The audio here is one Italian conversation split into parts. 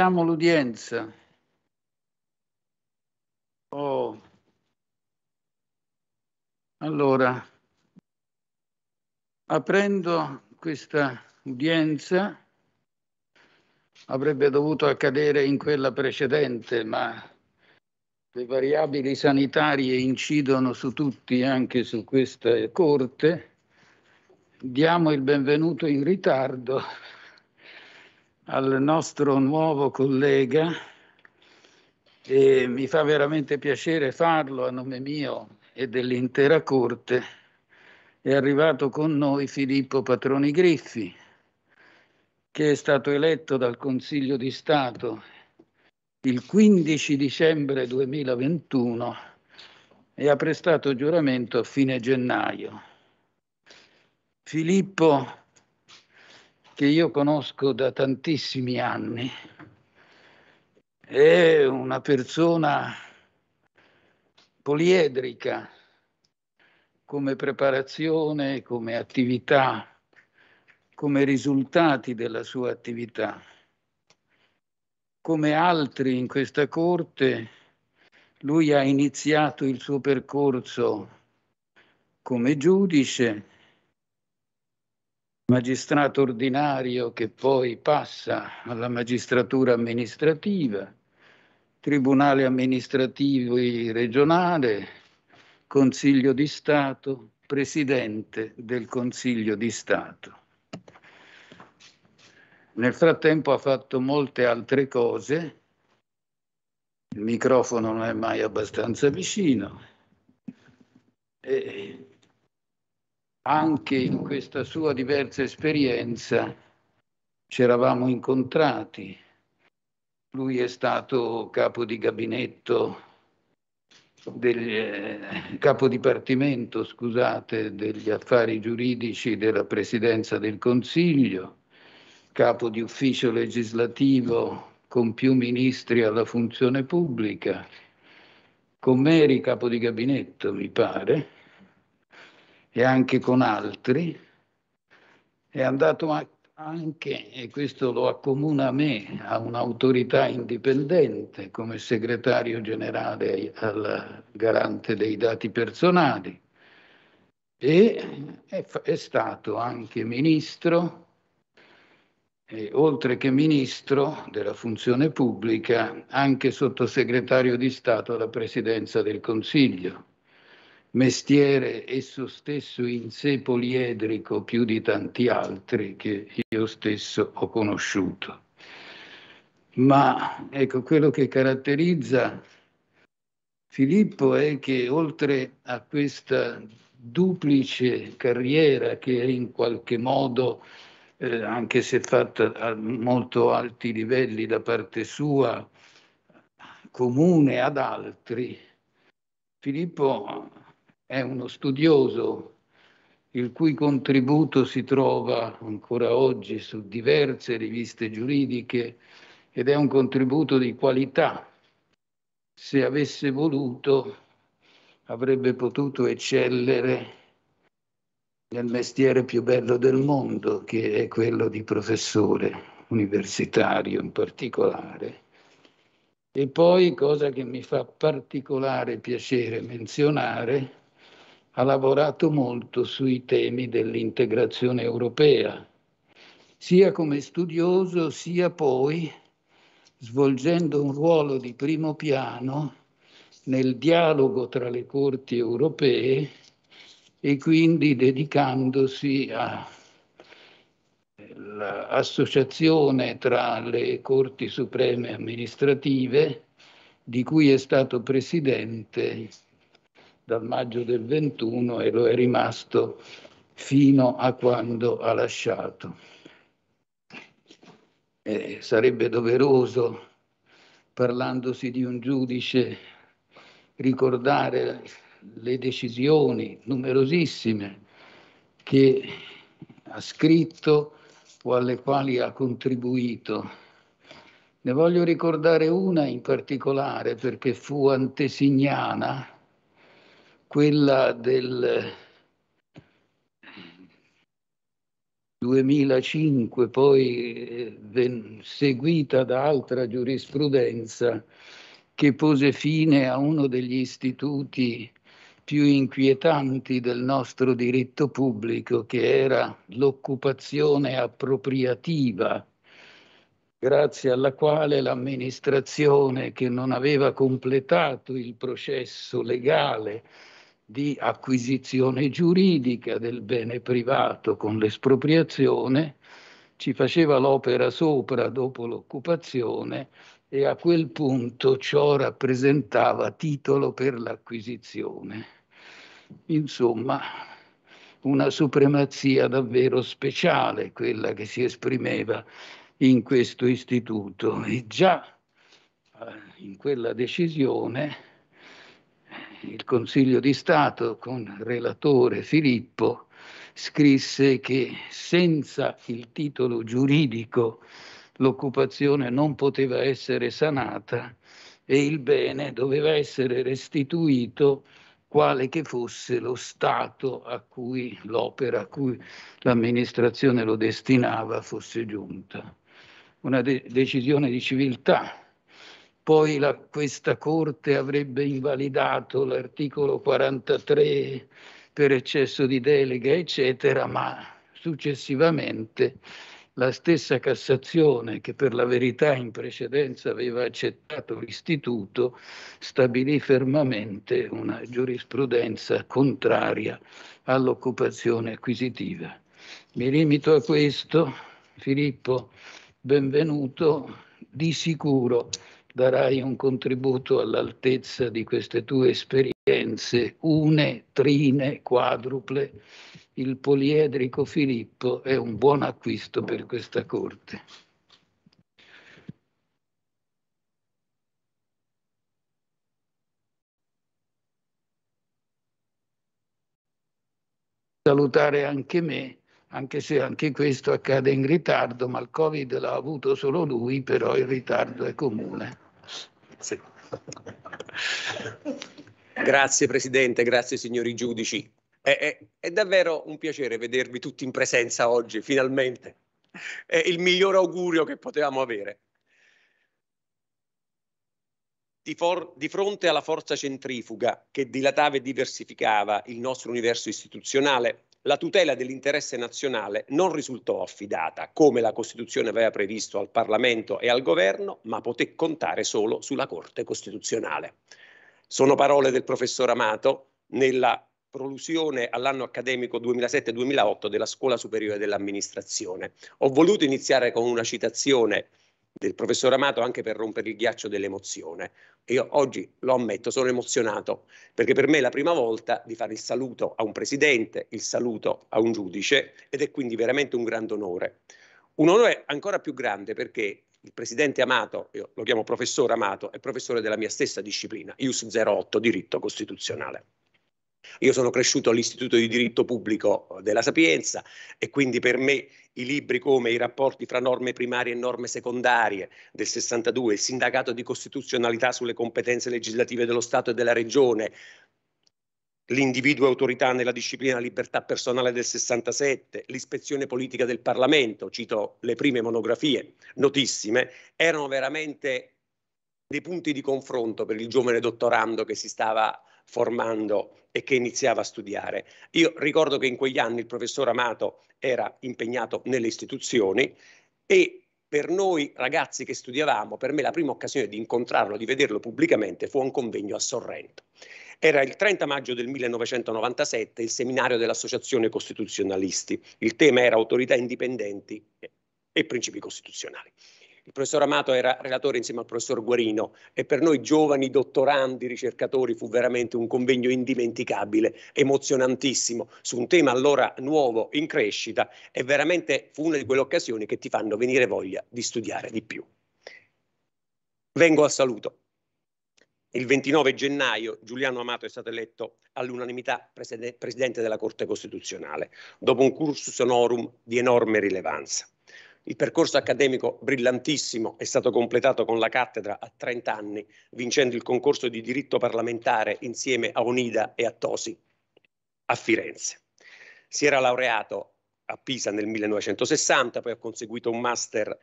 Aspettiamo l'udienza. Oh. Allora, aprendo questa udienza, avrebbe dovuto accadere in quella precedente, ma le variabili sanitarie incidono su tutti, anche su questa corte. Diamo il benvenuto in ritardo al nostro nuovo collega e mi fa veramente piacere farlo a nome mio e dell'intera Corte. È arrivato con noi Filippo Patroni Griffi, che è stato eletto dal Consiglio di Stato il 15 dicembre 2021 e ha prestato giuramento a fine gennaio. Filippo che io conosco da tantissimi anni. È una persona poliedrica come preparazione, come attività, come risultati della sua attività. Come altri in questa corte, lui ha iniziato il suo percorso come giudice magistrato ordinario che poi passa alla magistratura amministrativa, tribunale amministrativo regionale, Consiglio di Stato, Presidente del Consiglio di Stato. Nel frattempo ha fatto molte altre cose, il microfono non è mai abbastanza vicino, e anche in questa sua diversa esperienza ci eravamo incontrati. Lui è stato capo di gabinetto, degli, eh, capo dipartimento, scusate, degli affari giuridici della Presidenza del Consiglio, capo di ufficio legislativo con più ministri alla funzione pubblica. Con me eri capo di gabinetto, mi pare e anche con altri, è andato anche, e questo lo accomuna a me, a un'autorità indipendente come segretario generale al garante dei dati personali e è, è stato anche ministro e, oltre che ministro della funzione pubblica, anche sottosegretario di Stato alla Presidenza del Consiglio mestiere esso stesso in sé poliedrico più di tanti altri che io stesso ho conosciuto. Ma ecco, quello che caratterizza Filippo è che oltre a questa duplice carriera che è in qualche modo, eh, anche se fatta a molto alti livelli da parte sua, comune ad altri, Filippo è uno studioso il cui contributo si trova ancora oggi su diverse riviste giuridiche ed è un contributo di qualità. Se avesse voluto avrebbe potuto eccellere nel mestiere più bello del mondo, che è quello di professore universitario in particolare. E poi, cosa che mi fa particolare piacere menzionare, ha lavorato molto sui temi dell'integrazione europea, sia come studioso sia poi svolgendo un ruolo di primo piano nel dialogo tra le corti europee e quindi dedicandosi all'associazione tra le corti supreme amministrative di cui è stato presidente dal maggio del 21 e lo è rimasto fino a quando ha lasciato. Eh, sarebbe doveroso, parlandosi di un giudice, ricordare le decisioni numerosissime che ha scritto o alle quali ha contribuito. Ne voglio ricordare una in particolare perché fu antesignana quella del 2005, poi eh, seguita da altra giurisprudenza che pose fine a uno degli istituti più inquietanti del nostro diritto pubblico, che era l'occupazione appropriativa, grazie alla quale l'amministrazione che non aveva completato il processo legale di acquisizione giuridica del bene privato con l'espropriazione, ci faceva l'opera sopra dopo l'occupazione e a quel punto ciò rappresentava titolo per l'acquisizione. Insomma, una supremazia davvero speciale quella che si esprimeva in questo istituto e già eh, in quella decisione il Consiglio di Stato con relatore Filippo scrisse che senza il titolo giuridico l'occupazione non poteva essere sanata e il bene doveva essere restituito quale che fosse lo Stato a cui l'opera, a cui l'amministrazione lo destinava, fosse giunta. Una de- decisione di civiltà poi la, questa Corte avrebbe invalidato l'articolo 43 per eccesso di delega, eccetera, ma successivamente la stessa Cassazione, che per la verità in precedenza aveva accettato l'istituto, stabilì fermamente una giurisprudenza contraria all'occupazione acquisitiva. Mi limito a questo. Filippo, benvenuto. Di sicuro darai un contributo all'altezza di queste tue esperienze, une, trine, quadruple. Il poliedrico Filippo è un buon acquisto per questa corte. Salutare anche me anche se anche questo accade in ritardo, ma il Covid l'ha avuto solo lui, però il ritardo è comune. Sì. grazie Presidente, grazie signori giudici. È, è, è, davvero un piacere vedervi tutti in presenza oggi, finalmente. È il miglior augurio che potevamo avere. Di, for, di fronte alla forza centrifuga che dilatava e diversificava il nostro universo istituzionale, la tutela dell'interesse nazionale non risultò affidata, come la Costituzione aveva previsto, al Parlamento e al Governo, ma poté contare solo sulla Corte Costituzionale. Sono parole del professor Amato nella prolusione all'anno accademico 2007-2008 della Scuola Superiore dell'Amministrazione. Ho voluto iniziare con una citazione del professor Amato anche per rompere il ghiaccio dell'emozione. io oggi lo ammetto, sono emozionato perché per me è la prima volta di fare il saluto a un presidente, il saluto a un giudice ed è quindi veramente un grande onore. Un onore ancora più grande perché il presidente Amato, io lo chiamo professor Amato, è professore della mia stessa disciplina, IUS 08, diritto costituzionale. Io sono cresciuto all'Istituto di diritto pubblico della Sapienza e quindi per me i libri come i rapporti fra norme primarie e norme secondarie del 62, il sindacato di costituzionalità sulle competenze legislative dello Stato e della Regione, l'individuo e autorità nella disciplina libertà personale del 67, l'ispezione politica del Parlamento, cito le prime monografie notissime, erano veramente dei punti di confronto per il giovane dottorando che si stava formando e che iniziava a studiare. Io ricordo che in quegli anni il professor Amato era impegnato nelle istituzioni e per noi ragazzi che studiavamo, per me la prima occasione di incontrarlo, di vederlo pubblicamente, fu un convegno a Sorrento. Era il 30 maggio del 1997, il seminario dell'Associazione Costituzionalisti. Il tema era autorità indipendenti e principi costituzionali. Il professor Amato era relatore insieme al professor Guarino e per noi giovani dottorandi, ricercatori, fu veramente un convegno indimenticabile, emozionantissimo, su un tema allora nuovo, in crescita e veramente fu una di quelle occasioni che ti fanno venire voglia di studiare di più. Vengo a saluto. Il 29 gennaio Giuliano Amato è stato eletto all'unanimità presidente della Corte Costituzionale, dopo un cursus honorum di enorme rilevanza. Il percorso accademico brillantissimo è stato completato con la cattedra a 30 anni, vincendo il concorso di diritto parlamentare insieme a Onida e a Tosi a Firenze. Si era laureato a Pisa nel 1960, poi ha conseguito un master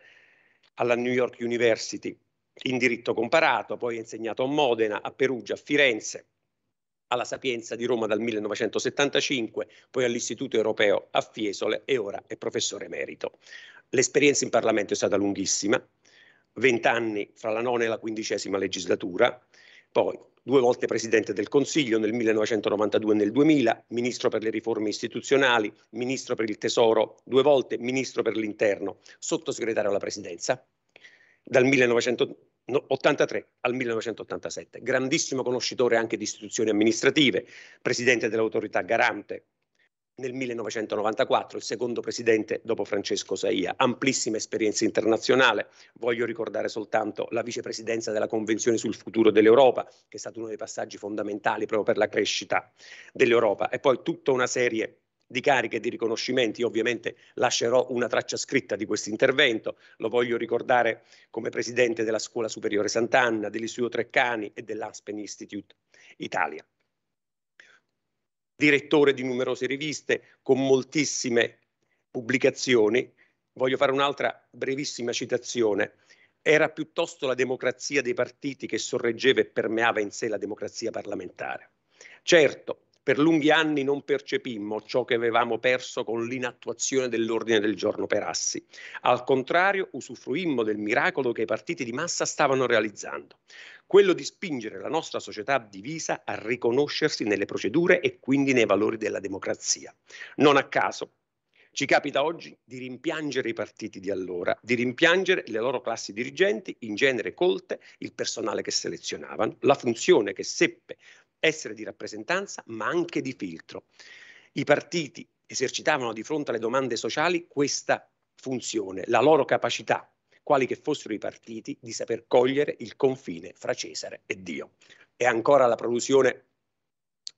alla New York University in diritto comparato, poi ha insegnato a Modena, a Perugia, a Firenze, alla Sapienza di Roma dal 1975, poi all'Istituto Europeo a Fiesole e ora è professore emerito. L'esperienza in Parlamento è stata lunghissima, vent'anni fra la nona e la quindicesima legislatura, poi due volte Presidente del Consiglio nel 1992 e nel 2000, Ministro per le riforme istituzionali, Ministro per il Tesoro due volte, Ministro per l'Interno, Sottosegretario alla Presidenza dal 1983 al 1987. Grandissimo conoscitore anche di istituzioni amministrative, Presidente dell'autorità garante nel 1994, il secondo presidente dopo Francesco Saia. Amplissima esperienza internazionale. Voglio ricordare soltanto la vicepresidenza della Convenzione sul futuro dell'Europa, che è stato uno dei passaggi fondamentali proprio per la crescita dell'Europa. E poi tutta una serie di cariche e di riconoscimenti. Io ovviamente lascerò una traccia scritta di questo intervento. Lo voglio ricordare come presidente della Scuola Superiore Sant'Anna, dell'Istituto Treccani e dell'Aspen Institute Italia direttore di numerose riviste con moltissime pubblicazioni. Voglio fare un'altra brevissima citazione. Era piuttosto la democrazia dei partiti che sorreggeva e permeava in sé la democrazia parlamentare. Certo, per lunghi anni non percepimmo ciò che avevamo perso con l'inattuazione dell'ordine del giorno per assi. Al contrario, usufruimmo del miracolo che i partiti di massa stavano realizzando quello di spingere la nostra società divisa a riconoscersi nelle procedure e quindi nei valori della democrazia. Non a caso ci capita oggi di rimpiangere i partiti di allora, di rimpiangere le loro classi dirigenti, in genere colte, il personale che selezionavano, la funzione che seppe essere di rappresentanza ma anche di filtro. I partiti esercitavano di fronte alle domande sociali questa funzione, la loro capacità quali che fossero i partiti, di saper cogliere il confine fra Cesare e Dio. E ancora la prolusione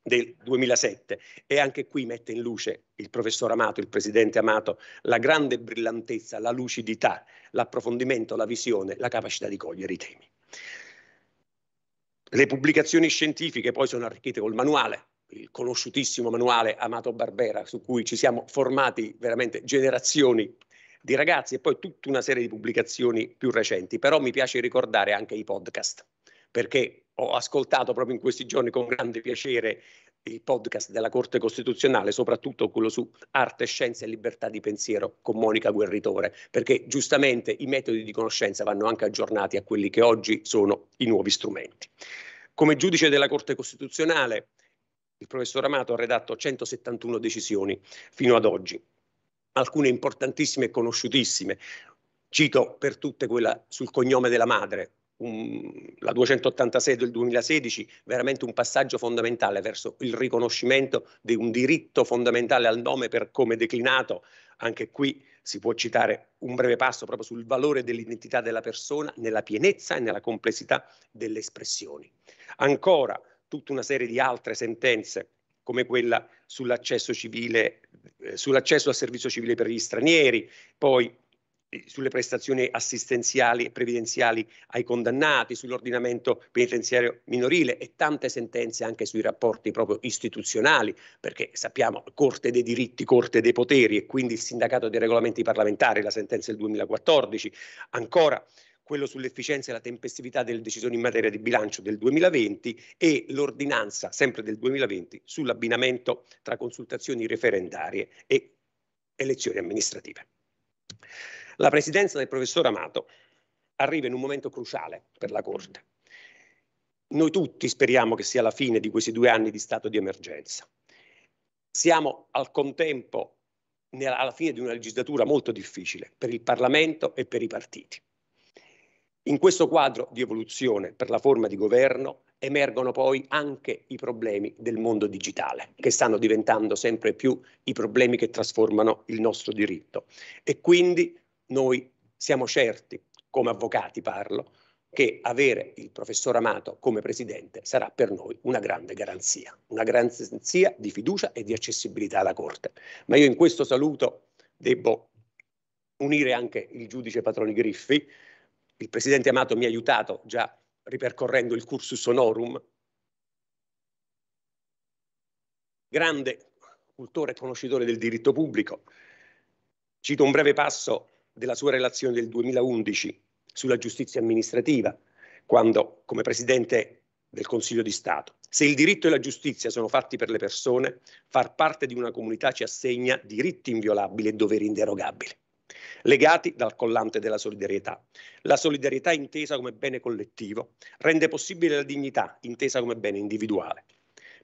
del 2007 e anche qui mette in luce il professor Amato, il presidente Amato, la grande brillantezza, la lucidità, l'approfondimento, la visione, la capacità di cogliere i temi. Le pubblicazioni scientifiche poi sono arricchite col manuale, il conosciutissimo manuale Amato Barbera, su cui ci siamo formati veramente generazioni di ragazzi e poi tutta una serie di pubblicazioni più recenti, però mi piace ricordare anche i podcast, perché ho ascoltato proprio in questi giorni con grande piacere il podcast della Corte Costituzionale, soprattutto quello su arte, scienza e libertà di pensiero con Monica Guerritore, perché giustamente i metodi di conoscenza vanno anche aggiornati a quelli che oggi sono i nuovi strumenti. Come giudice della Corte Costituzionale, il professor Amato ha redatto 171 decisioni fino ad oggi, alcune importantissime e conosciutissime. Cito per tutte quella sul cognome della madre, un, la 286 del 2016, veramente un passaggio fondamentale verso il riconoscimento di un diritto fondamentale al nome per come declinato. Anche qui si può citare un breve passo proprio sul valore dell'identità della persona nella pienezza e nella complessità delle espressioni. Ancora tutta una serie di altre sentenze come quella sull'accesso, civile, eh, sull'accesso al servizio civile per gli stranieri, poi eh, sulle prestazioni assistenziali e previdenziali ai condannati, sull'ordinamento penitenziario minorile e tante sentenze anche sui rapporti proprio istituzionali, perché sappiamo Corte dei diritti, Corte dei poteri e quindi il sindacato dei regolamenti parlamentari, la sentenza del 2014, ancora quello sull'efficienza e la tempestività delle decisioni in materia di bilancio del 2020 e l'ordinanza, sempre del 2020, sull'abbinamento tra consultazioni referendarie e elezioni amministrative. La presidenza del professor Amato arriva in un momento cruciale per la Corte. Noi tutti speriamo che sia la fine di questi due anni di stato di emergenza. Siamo al contempo alla fine di una legislatura molto difficile per il Parlamento e per i partiti in questo quadro di evoluzione per la forma di governo emergono poi anche i problemi del mondo digitale, che stanno diventando sempre più i problemi che trasformano il nostro diritto. E quindi noi siamo certi, come avvocati parlo, che avere il professor Amato come presidente sarà per noi una grande garanzia, una garanzia di fiducia e di accessibilità alla Corte. Ma io in questo saluto debbo unire anche il giudice Patroni Griffi, il presidente Amato mi ha aiutato già ripercorrendo il cursus honorum. Grande cultore e conoscitore del diritto pubblico. Cito un breve passo della sua relazione del 2011 sulla giustizia amministrativa, quando come presidente del Consiglio di Stato. Se il diritto e la giustizia sono fatti per le persone, far parte di una comunità ci assegna diritti inviolabili e doveri inderogabili legati dal collante della solidarietà. La solidarietà intesa come bene collettivo rende possibile la dignità intesa come bene individuale,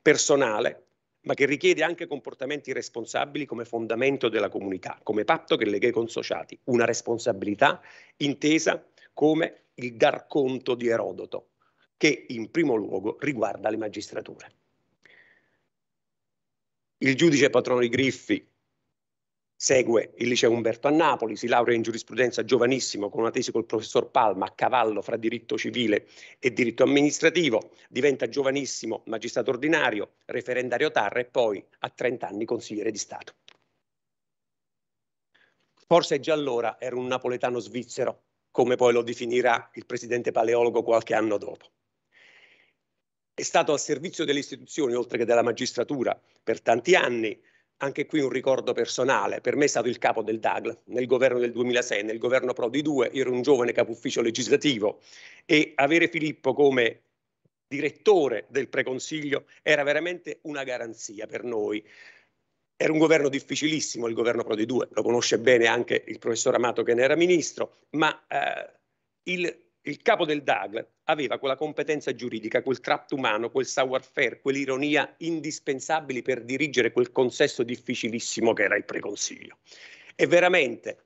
personale, ma che richiede anche comportamenti responsabili come fondamento della comunità, come patto che lega i consociati, una responsabilità intesa come il dar conto di Erodoto, che in primo luogo riguarda le magistrature. Il giudice patrono di Griffi Segue il liceo Umberto a Napoli, si laurea in giurisprudenza giovanissimo con una tesi col professor Palma a cavallo fra diritto civile e diritto amministrativo, diventa giovanissimo magistrato ordinario, referendario Tarra e poi a 30 anni consigliere di Stato. Forse già allora era un napoletano svizzero, come poi lo definirà il presidente paleologo qualche anno dopo. È stato al servizio delle istituzioni, oltre che della magistratura, per tanti anni, anche qui un ricordo personale, per me è stato il capo del DAGL nel governo del 2006, nel governo Prodi 2, ero un giovane capo ufficio legislativo e avere Filippo come direttore del preconsiglio era veramente una garanzia per noi. Era un governo difficilissimo il governo Prodi 2, lo conosce bene anche il professor Amato che ne era ministro, ma eh, il il capo del DAG aveva quella competenza giuridica, quel tratto umano, quel savoir-faire, quell'ironia indispensabili per dirigere quel consesso difficilissimo che era il preconsiglio. E veramente,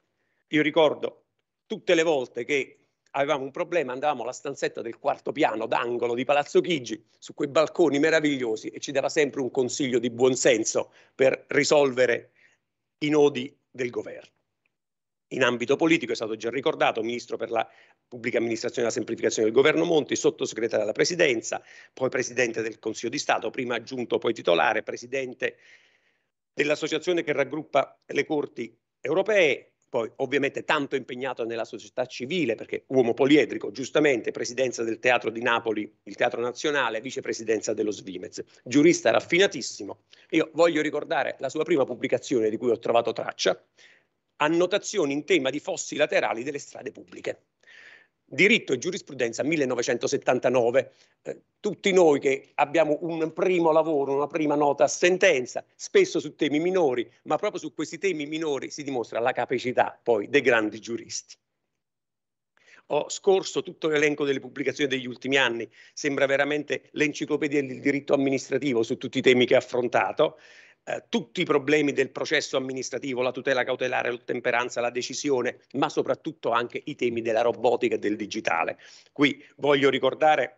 io ricordo tutte le volte che avevamo un problema, andavamo alla stanzetta del quarto piano d'angolo di Palazzo Chigi, su quei balconi meravigliosi, e ci dava sempre un consiglio di buonsenso per risolvere i nodi del governo in ambito politico è stato già ricordato, ministro per la pubblica amministrazione e la semplificazione del governo Monti, sottosegretario della presidenza, poi presidente del Consiglio di Stato, prima aggiunto poi titolare, presidente dell'associazione che raggruppa le corti europee, poi ovviamente tanto impegnato nella società civile perché uomo poliedrico, giustamente presidenza del Teatro di Napoli, il Teatro Nazionale, vicepresidenza dello Svimez, giurista raffinatissimo. Io voglio ricordare la sua prima pubblicazione di cui ho trovato traccia, annotazioni in tema di fossi laterali delle strade pubbliche. Diritto e giurisprudenza 1979. Eh, tutti noi che abbiamo un primo lavoro, una prima nota a sentenza, spesso su temi minori, ma proprio su questi temi minori si dimostra la capacità poi dei grandi giuristi. Ho scorso tutto l'elenco delle pubblicazioni degli ultimi anni, sembra veramente l'enciclopedia del diritto amministrativo su tutti i temi che ha affrontato eh, tutti i problemi del processo amministrativo, la tutela cautelare, l'ottemperanza, la decisione, ma soprattutto anche i temi della robotica e del digitale. Qui voglio ricordare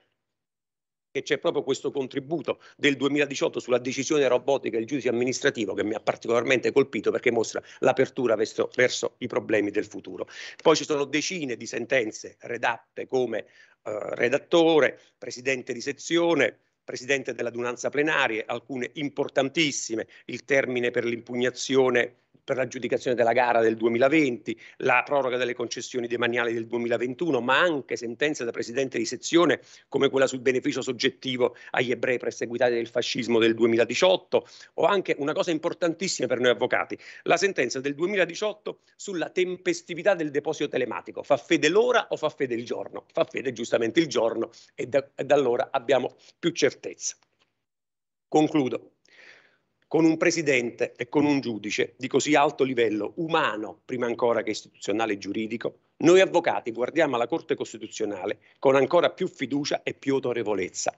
che c'è proprio questo contributo del 2018 sulla decisione robotica del giudice amministrativo che mi ha particolarmente colpito perché mostra l'apertura verso, verso i problemi del futuro. Poi ci sono decine di sentenze redatte come eh, redattore, presidente di sezione, presidente dell'adunanza plenaria, alcune importantissime, il termine per l'impugnazione per l'aggiudicazione della gara del 2020, la proroga delle concessioni demaniali del 2021, ma anche sentenze da presidente di sezione come quella sul beneficio soggettivo agli ebrei perseguitati del fascismo del 2018 o anche una cosa importantissima per noi avvocati, la sentenza del 2018 sulla tempestività del deposito telematico. Fa fede l'ora o fa fede il giorno? Fa fede giustamente il giorno e da, da allora abbiamo più certezza. Concludo con un presidente e con un giudice di così alto livello, umano prima ancora che istituzionale e giuridico, noi avvocati guardiamo alla Corte Costituzionale con ancora più fiducia e più autorevolezza,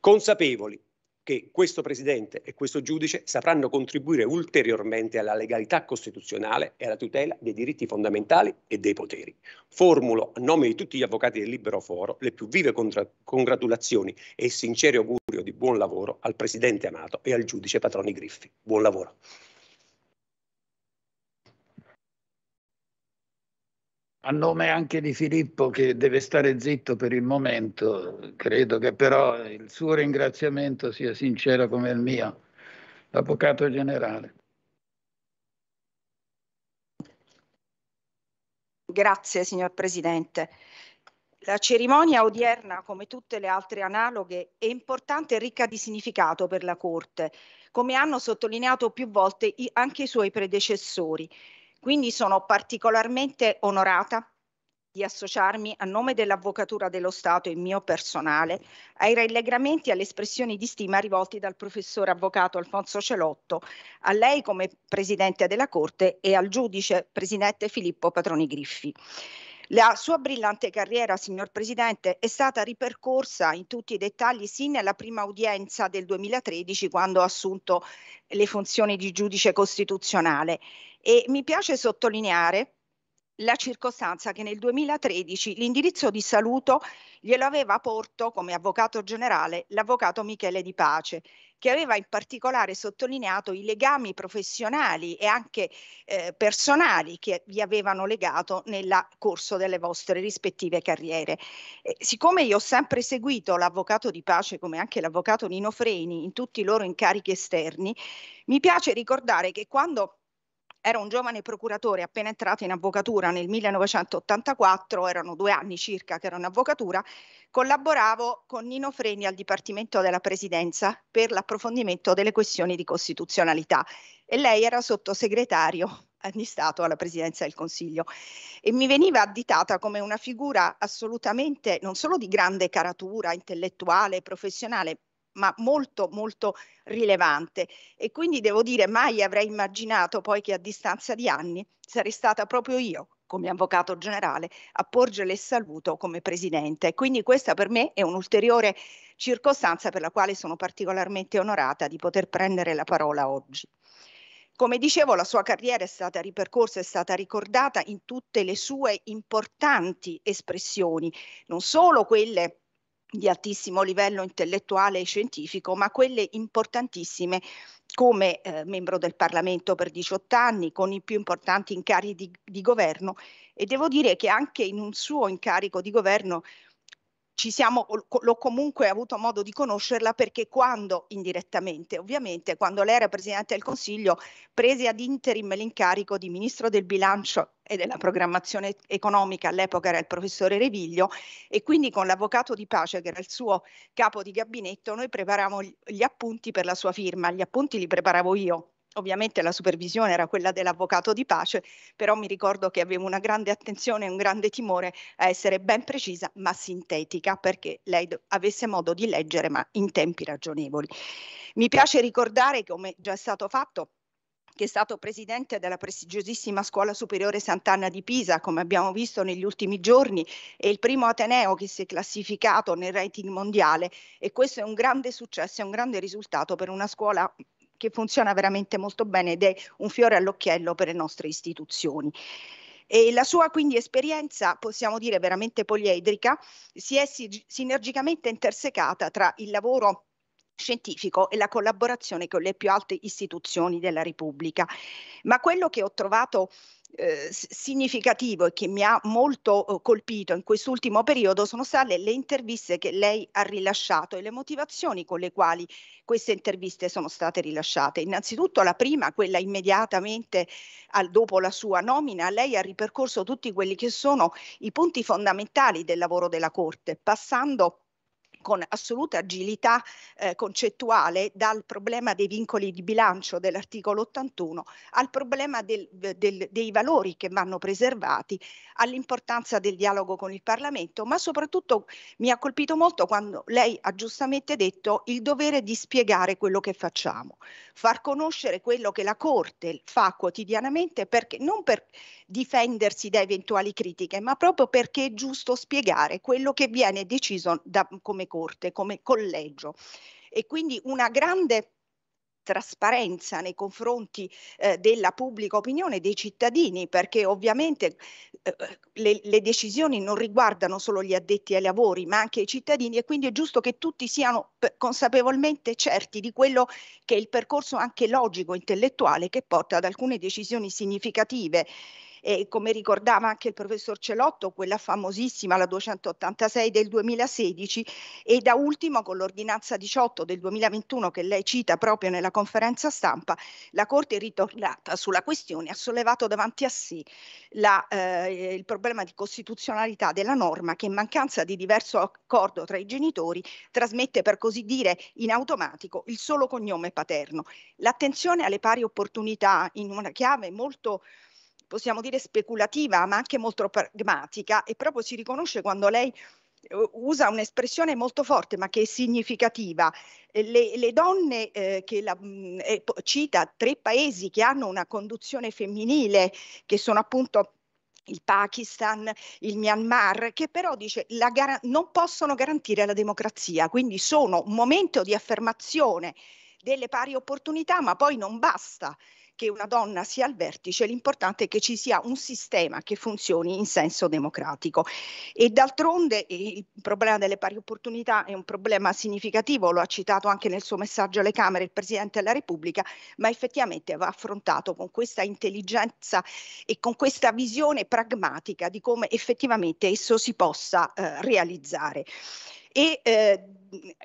consapevoli che questo Presidente e questo giudice sapranno contribuire ulteriormente alla legalità costituzionale e alla tutela dei diritti fondamentali e dei poteri. Formulo a nome di tutti gli avvocati del Libero Foro le più vive contra- congratulazioni e il sincero augurio di buon lavoro al Presidente Amato e al giudice Patroni Griffi. Buon lavoro. a nome anche di Filippo che deve stare zitto per il momento, credo che però il suo ringraziamento sia sincero come il mio, l'Avvocato Generale. Grazie signor Presidente. La cerimonia odierna, come tutte le altre analoghe, è importante e ricca di significato per la Corte, come hanno sottolineato più volte anche i suoi predecessori quindi sono particolarmente onorata di associarmi a nome dell'Avvocatura dello Stato e mio personale ai rallegramenti e alle espressioni di stima rivolti dal professor avvocato Alfonso Celotto, a lei come Presidente della Corte e al giudice Presidente Filippo Patroni Griffi. La sua brillante carriera, signor Presidente, è stata ripercorsa in tutti i dettagli sin nella prima udienza del 2013, quando ha assunto le funzioni di giudice costituzionale e mi piace sottolineare la circostanza che nel 2013 l'indirizzo di saluto glielo aveva porto come avvocato generale l'avvocato Michele Di Pace, che aveva in particolare sottolineato i legami professionali e anche eh, personali che vi avevano legato nel corso delle vostre rispettive carriere. Eh, siccome io ho sempre seguito l'avvocato Di Pace come anche l'avvocato Nino Freni in tutti i loro incarichi esterni, mi piace ricordare che quando era un giovane procuratore appena entrato in avvocatura nel 1984, erano due anni circa che ero in avvocatura, collaboravo con Nino Freni al Dipartimento della Presidenza per l'approfondimento delle questioni di costituzionalità e lei era sottosegretario di Stato alla Presidenza del Consiglio e mi veniva additata come una figura assolutamente non solo di grande caratura intellettuale e professionale, ma molto molto rilevante e quindi devo dire mai avrei immaginato poi che a distanza di anni sarei stata proprio io come avvocato generale a porgere il saluto come presidente. Quindi questa per me è un'ulteriore circostanza per la quale sono particolarmente onorata di poter prendere la parola oggi. Come dicevo, la sua carriera è stata ripercorsa, è stata ricordata in tutte le sue importanti espressioni, non solo quelle di altissimo livello intellettuale e scientifico, ma quelle importantissime come eh, membro del Parlamento per 18 anni, con i più importanti incarichi di, di governo e devo dire che anche in un suo incarico di governo ci siamo, l'ho comunque avuto modo di conoscerla perché quando, indirettamente ovviamente, quando lei era Presidente del Consiglio, prese ad interim l'incarico di Ministro del Bilancio e della Programmazione Economica, all'epoca era il professore Reviglio, e quindi con l'avvocato di pace, che era il suo capo di gabinetto, noi preparavamo gli appunti per la sua firma, gli appunti li preparavo io, Ovviamente la supervisione era quella dell'avvocato di pace, però mi ricordo che avevo una grande attenzione e un grande timore a essere ben precisa ma sintetica perché lei avesse modo di leggere ma in tempi ragionevoli. Mi piace ricordare, come già è stato fatto, che è stato presidente della prestigiosissima Scuola Superiore Sant'Anna di Pisa, come abbiamo visto negli ultimi giorni, è il primo Ateneo che si è classificato nel rating mondiale e questo è un grande successo, è un grande risultato per una scuola che funziona veramente molto bene ed è un fiore all'occhiello per le nostre istituzioni. E la sua quindi esperienza, possiamo dire veramente poliedrica, si è sinergicamente intersecata tra il lavoro scientifico e la collaborazione con le più alte istituzioni della Repubblica. Ma quello che ho trovato eh, significativo e che mi ha molto oh, colpito in quest'ultimo periodo sono state le interviste che lei ha rilasciato e le motivazioni con le quali queste interviste sono state rilasciate. Innanzitutto la prima, quella immediatamente al, dopo la sua nomina, lei ha ripercorso tutti quelli che sono i punti fondamentali del lavoro della Corte, passando con assoluta agilità eh, concettuale dal problema dei vincoli di bilancio dell'articolo 81 al problema del, del, dei valori che vanno preservati, all'importanza del dialogo con il Parlamento, ma soprattutto mi ha colpito molto quando lei ha giustamente detto il dovere di spiegare quello che facciamo, far conoscere quello che la Corte fa quotidianamente perché, non per difendersi da eventuali critiche, ma proprio perché è giusto spiegare quello che viene deciso da, come corte, come collegio. E quindi una grande trasparenza nei confronti eh, della pubblica opinione dei cittadini, perché ovviamente eh, le, le, decisioni non riguardano solo gli addetti ai lavori, ma anche i cittadini e quindi è giusto che tutti siano eh, consapevolmente certi di quello che è il percorso anche logico, intellettuale che porta ad alcune decisioni significative e come ricordava anche il professor Celotto, quella famosissima, la 286 del 2016 e da ultimo con l'ordinanza 18 del 2021 che lei cita proprio nella conferenza stampa, la Corte è ritornata sulla questione, ha sollevato davanti a sé la, eh, il problema di costituzionalità della norma che in mancanza di diverso accordo tra i genitori trasmette per così dire in automatico il solo cognome paterno. L'attenzione alle pari opportunità in una chiave molto possiamo dire speculativa, ma anche molto pragmatica e proprio si riconosce quando lei eh, usa un'espressione molto forte ma che è significativa. Eh, le, le donne eh, che la, mh, mm, eh, cita tre paesi che hanno una conduzione femminile, che sono appunto il Pakistan, il Myanmar, che però dice la gar- non possono garantire la democrazia, quindi sono un momento di affermazione delle pari opportunità, ma poi non basta che una donna sia al vertice, l'importante è che ci sia un sistema che funzioni in senso democratico. E d'altronde eh, il problema delle pari opportunità è un problema significativo, lo ha citato anche nel suo messaggio alle Camere il Presidente della Repubblica, ma effettivamente va affrontato con questa intelligenza e con questa visione pragmatica di come effettivamente esso si possa eh, realizzare. E, eh,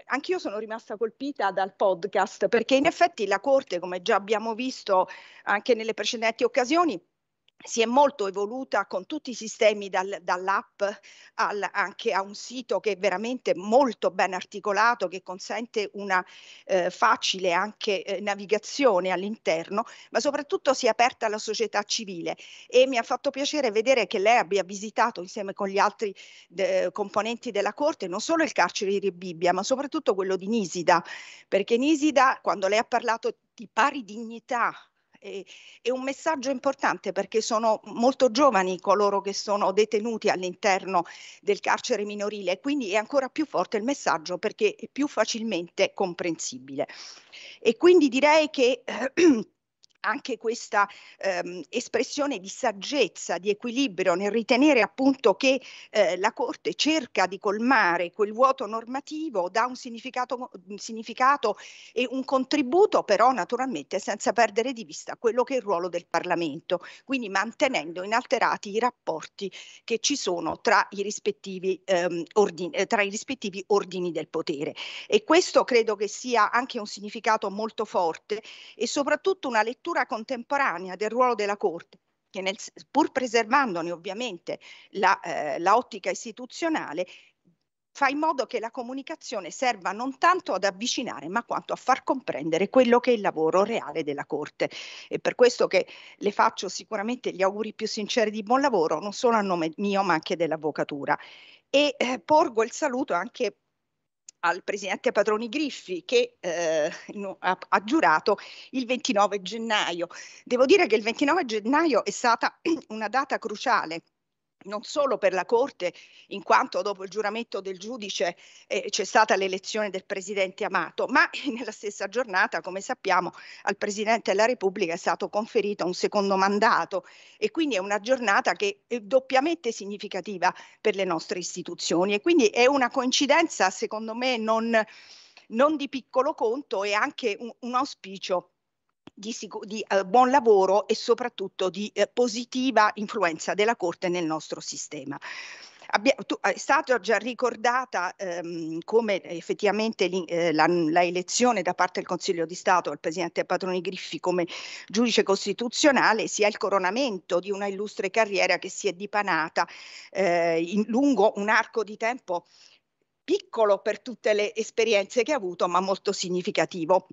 anch'io sono rimasta colpita dal podcast perché in effetti la Corte, come già abbiamo visto anche nelle precedenti occasioni, si è molto evoluta con tutti i sistemi dal, dall'app al, anche a un sito che è veramente molto ben articolato, che consente una eh, facile anche eh, navigazione all'interno, ma soprattutto si è aperta alla società civile e mi ha fatto piacere vedere che lei abbia visitato insieme con gli altri de, componenti della Corte non solo il carcere di Rebibbia, ma soprattutto quello di Nisida, perché Nisida, quando lei ha parlato di pari dignità e, è un messaggio importante perché sono molto giovani coloro che sono detenuti all'interno del carcere minorile, quindi è ancora più forte il messaggio perché è più facilmente comprensibile. E quindi direi che... Eh, anche questa ehm, espressione di saggezza, di equilibrio nel ritenere appunto che eh, la Corte cerca di colmare quel vuoto normativo, dà un significato, un significato e un contributo però naturalmente senza perdere di vista quello che è il ruolo del Parlamento, quindi mantenendo inalterati i rapporti che ci sono tra i rispettivi, ehm, ordini, eh, tra i rispettivi ordini del potere. E questo credo che sia anche un significato molto forte e soprattutto una lettura lettura contemporanea del ruolo della Corte, che nel, pur preservandone ovviamente la, eh, la ottica istituzionale, fa in modo che la comunicazione serva non tanto ad avvicinare, ma quanto a far comprendere quello che è il lavoro reale della Corte. E per questo che le faccio sicuramente gli auguri più sinceri di buon lavoro, non solo a nome mio, ma anche dell'avvocatura. E eh, porgo il saluto anche al presidente Patroni Griffi che eh, ha, ha, giurato il 29 gennaio. Devo dire che il 29 gennaio è stata una data cruciale non solo per la Corte, in quanto dopo il giuramento del giudice eh, c'è stata l'elezione del Presidente Amato, ma nella stessa giornata, come sappiamo, al Presidente della Repubblica è stato conferito un secondo mandato e quindi è una giornata che è doppiamente significativa per le nostre istituzioni e quindi è una coincidenza, secondo me, non, non di piccolo conto e anche un, un auspicio di, di eh, buon lavoro e soprattutto di eh, positiva influenza della Corte nel nostro sistema. Abbia, tu, è stata già ricordata ehm, come effettivamente li, eh, la, la, elezione da parte del Consiglio di Stato al Presidente Patroni Griffi come giudice costituzionale sia il coronamento di una illustre carriera che si è dipanata eh, in, lungo un arco di tempo piccolo per tutte le esperienze che ha avuto, ma molto significativo.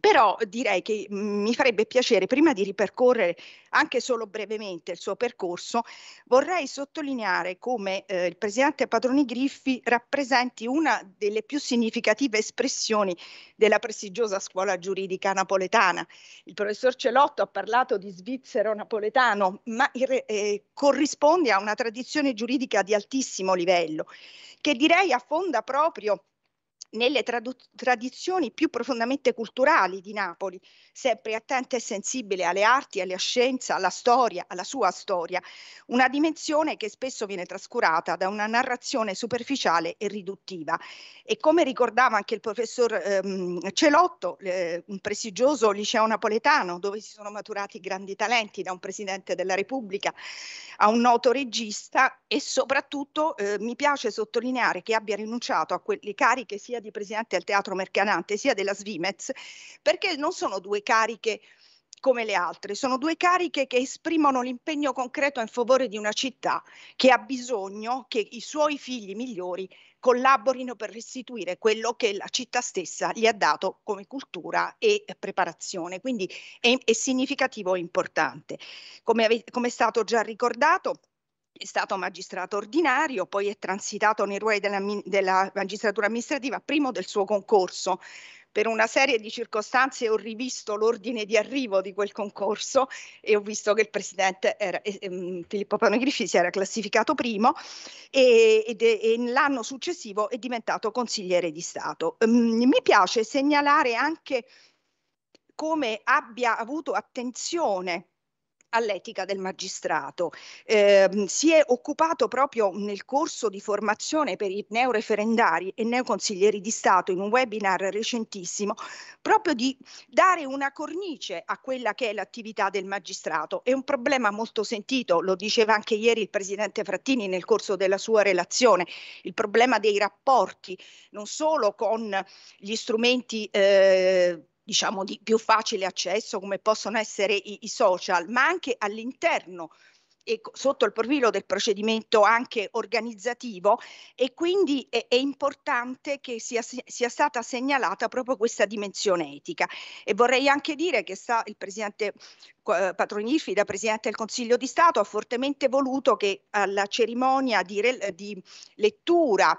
Però direi che mm, mi farebbe piacere, prima di ripercorrere anche solo brevemente il suo percorso, vorrei sottolineare come eh, il presidente Padroni Griffi rappresenti una delle più significative espressioni della prestigiosa scuola giuridica napoletana. Il professor Celotto ha parlato di svizzero napoletano, ma eh, corrisponde a una tradizione giuridica di altissimo livello, che direi affonda proprio nelle tradu- tradizioni più profondamente culturali di Napoli, sempre attenta e sensibile alle arti, alla scienza, alla storia, alla sua storia, una dimensione che spesso viene trascurata da una narrazione superficiale e riduttiva. E come ricordava anche il professor ehm, Celotto, eh, un prestigioso liceo napoletano dove si sono maturati grandi talenti da un presidente della Repubblica a un noto regista e soprattutto eh, mi piace sottolineare che abbia rinunciato a quelle cariche sia sia di presidente del Teatro Mercanante sia della Svimez, perché non sono due cariche come le altre, sono due cariche che esprimono l'impegno concreto in favore di una città che ha bisogno che i suoi figli migliori collaborino per restituire quello che la città stessa gli ha dato come cultura e preparazione. Quindi è, è significativo e importante. Come, ave, come è stato già ricordato, è stato magistrato ordinario, poi è transitato nei ruoli della, della magistratura amministrativa, primo del suo concorso per una serie di circostanze ho rivisto l'ordine di arrivo di quel concorso e ho visto che il presidente era, eh, ehm, Filippo Panogriffi si era classificato primo e, ed, e l'anno successivo è diventato consigliere di Stato. Um, mi piace segnalare anche come abbia avuto attenzione all'etica del magistrato. Eh, si è occupato proprio nel corso di formazione per i neoreferendari e neoconsiglieri di Stato in un webinar recentissimo proprio di dare una cornice a quella che è l'attività del magistrato. È un problema molto sentito, lo diceva anche ieri il Presidente Frattini nel corso della sua relazione, il problema dei rapporti non solo con gli strumenti eh, diciamo di più facile accesso come possono essere i, i social, ma anche all'interno e sotto il profilo del procedimento anche organizzativo e quindi è, è importante che sia, sia, stata segnalata proprio questa dimensione etica. E vorrei anche dire che sta il presidente eh, Patrognifida, presidente del Consiglio di Stato, ha fortemente voluto che alla cerimonia di, re, di lettura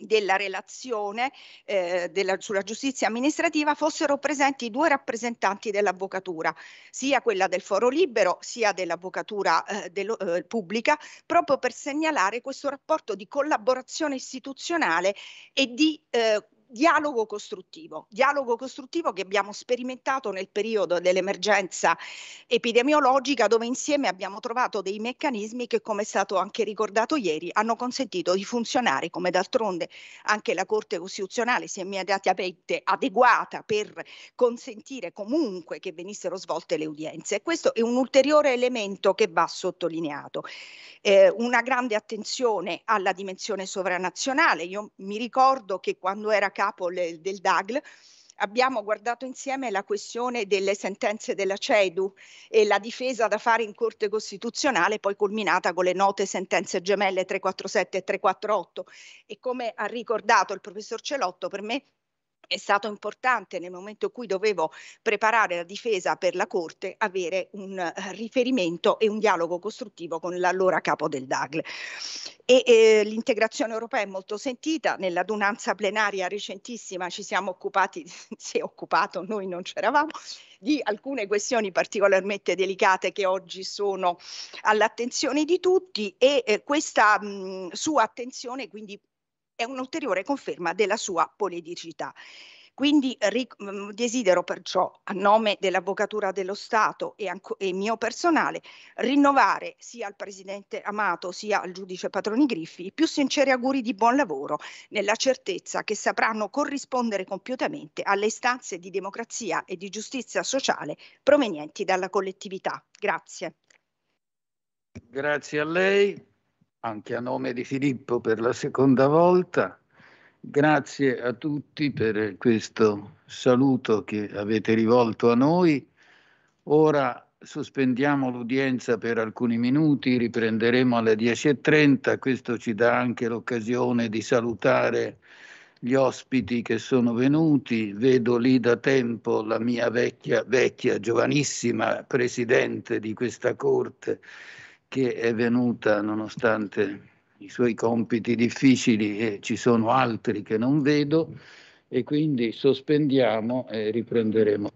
della relazione eh, della, sulla giustizia amministrativa fossero presenti due rappresentanti dell'avvocatura, sia quella del foro libero sia dell'avvocatura eh, dello, eh, pubblica, proprio per segnalare questo rapporto di collaborazione istituzionale e di eh, dialogo costruttivo, dialogo costruttivo che abbiamo sperimentato nel periodo dell'emergenza epidemiologica dove insieme abbiamo trovato dei meccanismi che come è stato anche ricordato ieri hanno consentito di funzionare come d'altronde anche la Corte Costituzionale si è immediatamente adeguata per consentire comunque che venissero svolte le udienze. Questo è un ulteriore elemento che va sottolineato. Eh, una grande attenzione alla dimensione sovranazionale. Io mi ricordo che quando era capo le, del DAGL, abbiamo guardato insieme la questione delle sentenze della CEDU e la difesa da fare in Corte Costituzionale, poi culminata con le note sentenze gemelle 347 e 348. E come ha ricordato il professor Celotto, per me è stato importante nel momento in cui dovevo preparare la difesa per la Corte avere un eh, riferimento e un dialogo costruttivo con l'allora capo del DAGL. E, eh, l'integrazione europea è molto sentita, nell'adunanza plenaria recentissima ci siamo occupati, si è occupato, noi non c'eravamo, di alcune questioni particolarmente delicate che oggi sono all'attenzione di tutti e eh, questa mh, mm, sua attenzione quindi è un'ulteriore conferma della sua politicità. Quindi ric- mm, desidero perciò, a nome dell'Avvocatura dello Stato e, anco- e, mio personale, rinnovare sia al Presidente Amato sia al Giudice Patroni Griffi i più sinceri auguri di buon lavoro, nella certezza che sapranno corrispondere compiutamente alle istanze di democrazia e di giustizia sociale provenienti dalla collettività. Grazie. Grazie a lei anche a nome di Filippo per la seconda volta. Grazie a tutti per questo saluto che avete rivolto a noi. Ora sospendiamo l'udienza per alcuni minuti, riprenderemo alle 10.30, questo ci dà anche l'occasione di salutare gli ospiti che sono venuti, vedo lì da tempo la mia vecchia, vecchia, giovanissima presidente di questa Corte, che è venuta nonostante i suoi compiti difficili e ci sono altri che non vedo e quindi sospendiamo e riprenderemo.